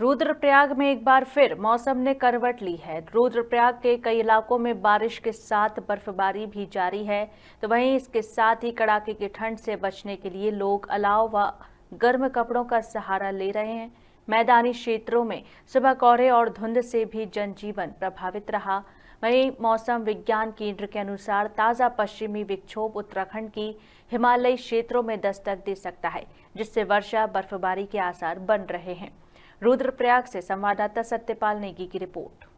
रुद्रप्रयाग में एक बार फिर मौसम ने करवट ली है रुद्रप्रयाग के कई इलाकों में बारिश के साथ बर्फबारी भी जारी है तो वहीं इसके साथ ही कड़ाके की ठंड से बचने के लिए लोग अलाव व गर्म कपड़ों का सहारा ले रहे हैं मैदानी क्षेत्रों में सुबह कोहरे और धुंध से भी जनजीवन प्रभावित रहा वहीं मौसम विज्ञान केंद्र के अनुसार ताज़ा पश्चिमी विक्षोभ उत्तराखंड की हिमालयी क्षेत्रों में दस्तक दे सकता है जिससे वर्षा बर्फबारी के आसार बन रहे हैं रुद्रप्रयाग से संवाददाता सत्यपाल नेगी की रिपोर्ट